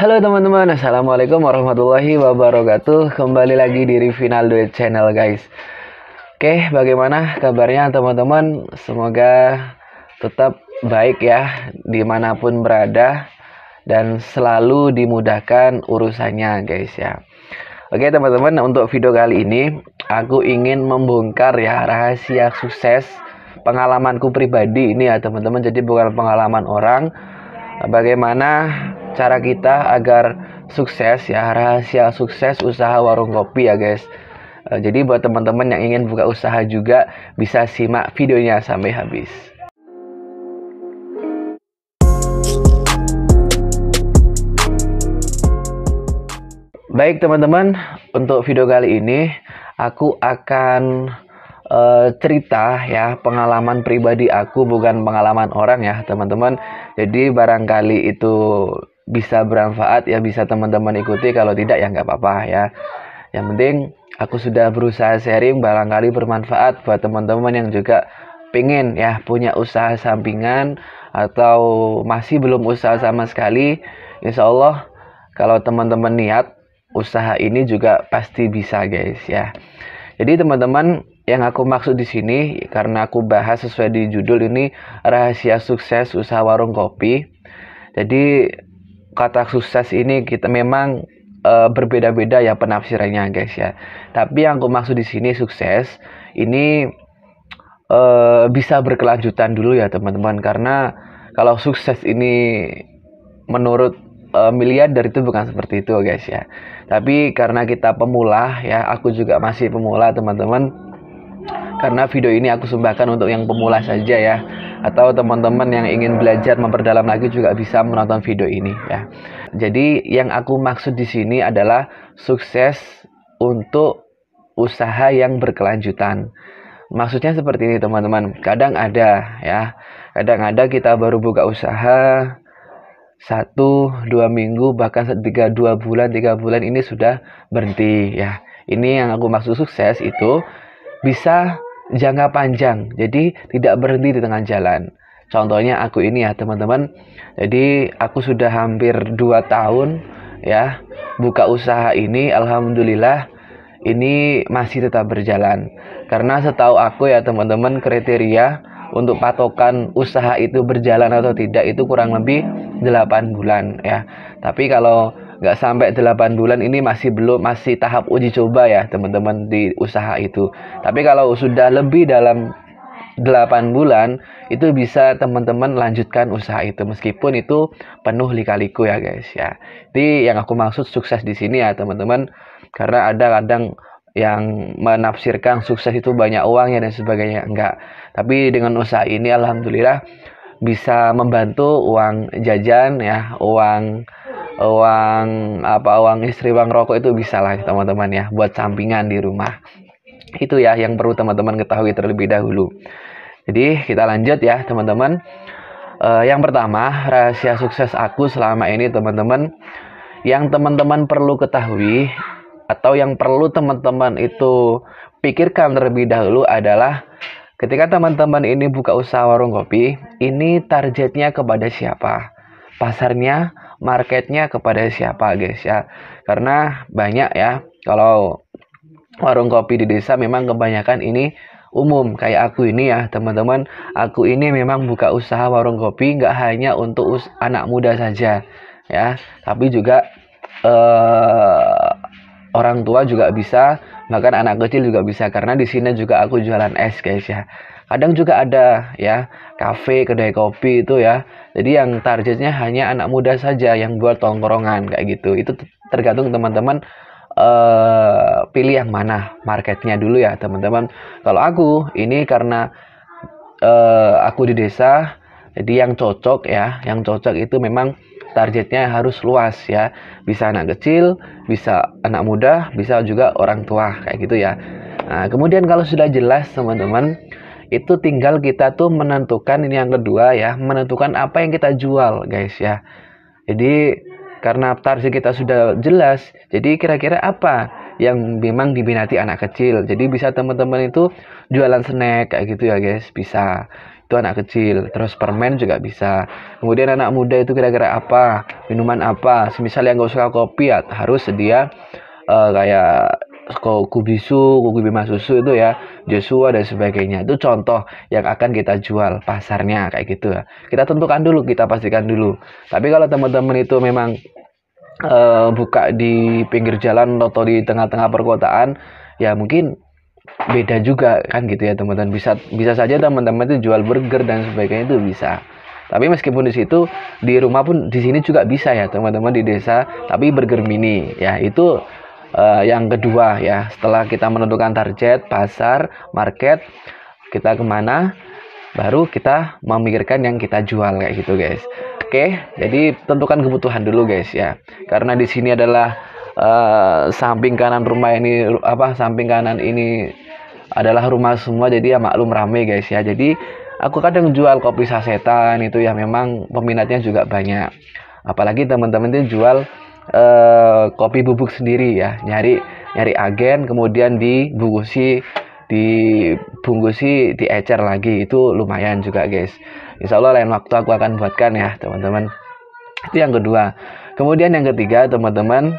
Halo teman-teman, Assalamualaikum warahmatullahi wabarakatuh Kembali lagi di Rivinal Duet Channel guys Oke, bagaimana kabarnya teman-teman? Semoga tetap baik ya Dimanapun berada Dan selalu dimudahkan urusannya guys ya Oke teman-teman, untuk video kali ini Aku ingin membongkar ya rahasia sukses Pengalamanku pribadi ini ya teman-teman Jadi bukan pengalaman orang bagaimana cara kita agar sukses ya rahasia sukses usaha warung kopi ya guys eh, jadi buat teman-teman yang ingin buka usaha juga bisa simak videonya sampai habis Baik teman-teman, untuk video kali ini aku akan Eh, cerita ya pengalaman pribadi aku bukan pengalaman orang ya teman-teman jadi barangkali itu bisa bermanfaat ya bisa teman-teman ikuti kalau tidak ya nggak apa-apa ya yang penting aku sudah berusaha sharing barangkali bermanfaat buat teman-teman yang juga pengen ya punya usaha sampingan atau masih belum usaha sama sekali insya Allah kalau teman-teman niat usaha ini juga pasti bisa guys ya jadi teman-teman yang aku maksud di sini karena aku bahas sesuai di judul ini rahasia sukses usaha warung kopi. Jadi kata sukses ini kita memang e, berbeda-beda ya penafsirannya guys ya. Tapi yang aku maksud di sini sukses ini e, bisa berkelanjutan dulu ya teman-teman karena kalau sukses ini menurut eh, miliar dari itu bukan seperti itu guys ya tapi karena kita pemula ya aku juga masih pemula teman-teman karena video ini aku sumbangkan untuk yang pemula saja ya atau teman-teman yang ingin belajar memperdalam lagi juga bisa menonton video ini ya. Jadi yang aku maksud di sini adalah sukses untuk usaha yang berkelanjutan. Maksudnya seperti ini teman-teman. Kadang ada ya, kadang ada kita baru buka usaha satu dua minggu bahkan tiga dua bulan tiga bulan ini sudah berhenti ya ini yang aku maksud sukses itu bisa jangka panjang. Jadi tidak berhenti di tengah jalan. Contohnya aku ini ya teman-teman. Jadi aku sudah hampir 2 tahun ya buka usaha ini alhamdulillah ini masih tetap berjalan. Karena setahu aku ya teman-teman kriteria untuk patokan usaha itu berjalan atau tidak itu kurang lebih 8 bulan ya. Tapi kalau nggak sampai 8 bulan ini masih belum masih tahap uji coba ya teman-teman di usaha itu tapi kalau sudah lebih dalam 8 bulan itu bisa teman-teman lanjutkan usaha itu meskipun itu penuh lika-liku ya guys ya. Jadi yang aku maksud sukses di sini ya teman-teman karena ada kadang yang menafsirkan sukses itu banyak uang ya dan sebagainya enggak. Tapi dengan usaha ini alhamdulillah bisa membantu uang jajan ya, uang uang apa uang istri bang rokok itu bisa lah teman-teman ya buat sampingan di rumah itu ya yang perlu teman-teman ketahui terlebih dahulu jadi kita lanjut ya teman-teman uh, yang pertama rahasia sukses aku selama ini teman-teman yang teman-teman perlu ketahui atau yang perlu teman-teman itu pikirkan terlebih dahulu adalah ketika teman-teman ini buka usaha warung kopi ini targetnya kepada siapa pasarnya marketnya kepada siapa guys ya karena banyak ya kalau warung kopi di desa memang kebanyakan ini umum kayak aku ini ya teman-teman aku ini memang buka usaha warung kopi nggak hanya untuk anak muda saja ya tapi juga eh, orang tua juga bisa bahkan anak kecil juga bisa karena di sini juga aku jualan es guys ya kadang juga ada ya kafe kedai kopi itu ya jadi yang targetnya hanya anak muda saja yang buat tongkrongan kayak gitu itu tergantung teman-teman uh, pilih yang mana marketnya dulu ya teman-teman kalau aku ini karena uh, aku di desa jadi yang cocok ya yang cocok itu memang targetnya harus luas ya bisa anak kecil bisa anak muda bisa juga orang tua kayak gitu ya nah kemudian kalau sudah jelas teman-teman itu tinggal kita tuh menentukan ini yang kedua ya menentukan apa yang kita jual guys ya jadi karena tarsi kita sudah jelas jadi kira-kira apa yang memang diminati anak kecil jadi bisa teman-teman itu jualan snack kayak gitu ya guys bisa itu anak kecil terus permen juga bisa kemudian anak muda itu kira-kira apa minuman apa semisal yang gak suka kopi ya harus sedia uh, eh, kayak kubisu kubi susu itu ya Joshua dan sebagainya. Itu contoh yang akan kita jual pasarnya kayak gitu ya. Kita tentukan dulu, kita pastikan dulu. Tapi kalau teman-teman itu memang uh, buka di pinggir jalan atau di tengah-tengah perkotaan, ya mungkin beda juga kan gitu ya teman-teman. Bisa bisa saja teman-teman itu jual burger dan sebagainya itu bisa. Tapi meskipun di situ di rumah pun di sini juga bisa ya teman-teman di desa tapi burger mini ya itu uh, yang kedua ya setelah kita menentukan target pasar market kita kemana baru kita memikirkan yang kita jual kayak gitu guys oke jadi tentukan kebutuhan dulu guys ya karena di sini adalah uh, samping kanan rumah ini apa samping kanan ini adalah rumah semua jadi ya maklum rame guys ya jadi aku kadang jual kopi sasetan itu ya memang peminatnya juga banyak apalagi teman-teman itu jual Eh, kopi bubuk sendiri ya nyari nyari agen kemudian dibungkusi dibungkusi diecer lagi itu lumayan juga guys Insya Allah lain waktu aku akan buatkan ya teman-teman itu yang kedua kemudian yang ketiga teman-teman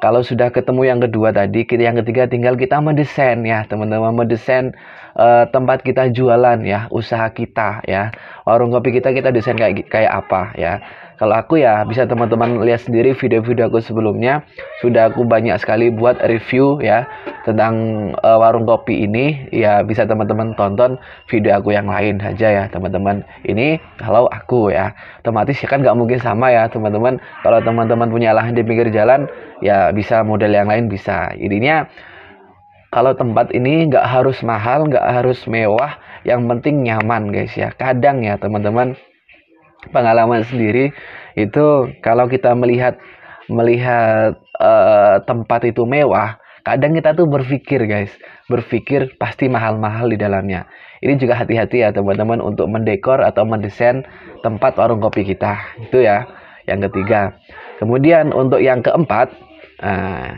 kalau sudah ketemu yang kedua tadi, kita yang ketiga tinggal kita mendesain ya, teman-teman mendesain uh, tempat kita jualan ya, usaha kita ya, warung kopi kita kita desain kayak kayak apa ya. Kalau aku ya bisa teman-teman lihat sendiri video-video aku sebelumnya. Sudah aku banyak sekali buat review ya tentang uh, warung kopi ini. Ya bisa teman-teman tonton video aku yang lain aja ya teman-teman. Ini kalau aku ya. Otomatis ya kan nggak mungkin sama ya teman-teman. Kalau teman-teman punya lahan di pinggir jalan ya bisa model yang lain bisa. Intinya kalau tempat ini nggak harus mahal, nggak harus mewah, yang penting nyaman guys ya. Kadang ya teman-teman pengalaman sendiri itu kalau kita melihat melihat uh, tempat itu mewah, kadang kita tuh berpikir guys, berpikir pasti mahal-mahal di dalamnya. Ini juga hati-hati ya teman-teman untuk mendekor atau mendesain tempat warung kopi kita, itu ya. Yang ketiga. Kemudian untuk yang keempat, uh,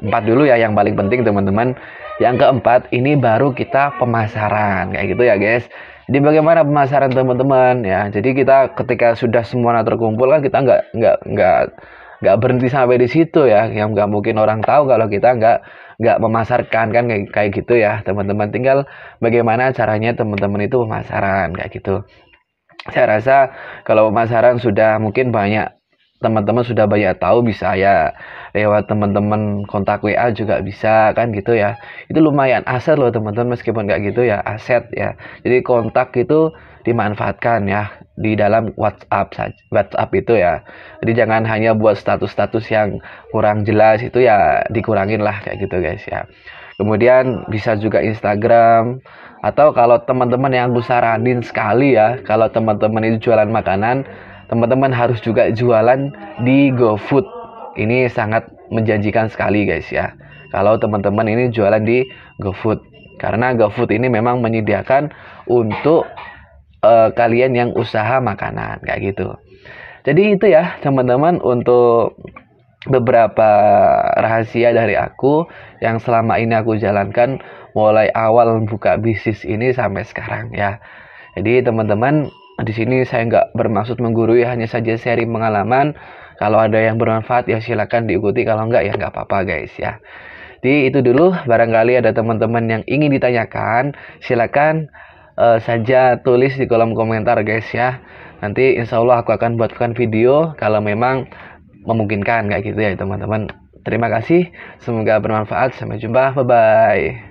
empat dulu ya yang paling penting teman-teman yang keempat, ini baru kita pemasaran kayak gitu ya, guys. Jadi bagaimana pemasaran teman-teman ya? Jadi kita ketika sudah semuanya terkumpul kan kita nggak nggak nggak nggak berhenti sampai di situ ya. Yang nggak mungkin orang tahu kalau kita nggak nggak memasarkan kan kayak, kayak gitu ya, teman-teman. Tinggal bagaimana caranya teman-teman itu pemasaran kayak gitu. Saya rasa kalau pemasaran sudah mungkin banyak teman-teman sudah banyak tahu bisa ya lewat teman-teman kontak WA juga bisa kan gitu ya itu lumayan aset loh teman-teman meskipun nggak gitu ya aset ya jadi kontak itu dimanfaatkan ya di dalam WhatsApp saja WhatsApp itu ya jadi jangan hanya buat status-status yang kurang jelas itu ya dikurangin lah kayak gitu guys ya kemudian bisa juga Instagram atau kalau teman-teman yang gue saranin sekali ya kalau teman-teman itu jualan makanan teman-teman harus juga jualan di GoFood. Ini sangat menjanjikan sekali guys ya. Kalau teman-teman ini jualan di GoFood. Karena GoFood ini memang menyediakan untuk uh, kalian yang usaha makanan kayak gitu. Jadi itu ya teman-teman untuk beberapa rahasia dari aku yang selama ini aku jalankan mulai awal buka bisnis ini sampai sekarang ya. Jadi teman-teman Nah, di sini saya nggak bermaksud menggurui hanya saja seri pengalaman kalau ada yang bermanfaat ya silahkan diikuti kalau nggak ya nggak apa-apa guys ya jadi itu dulu barangkali ada teman-teman yang ingin ditanyakan silahkan uh, eh, saja tulis di kolom komentar guys ya nanti insya Allah aku akan buatkan video kalau memang memungkinkan kayak gitu ya teman-teman terima kasih semoga bermanfaat sampai jumpa bye bye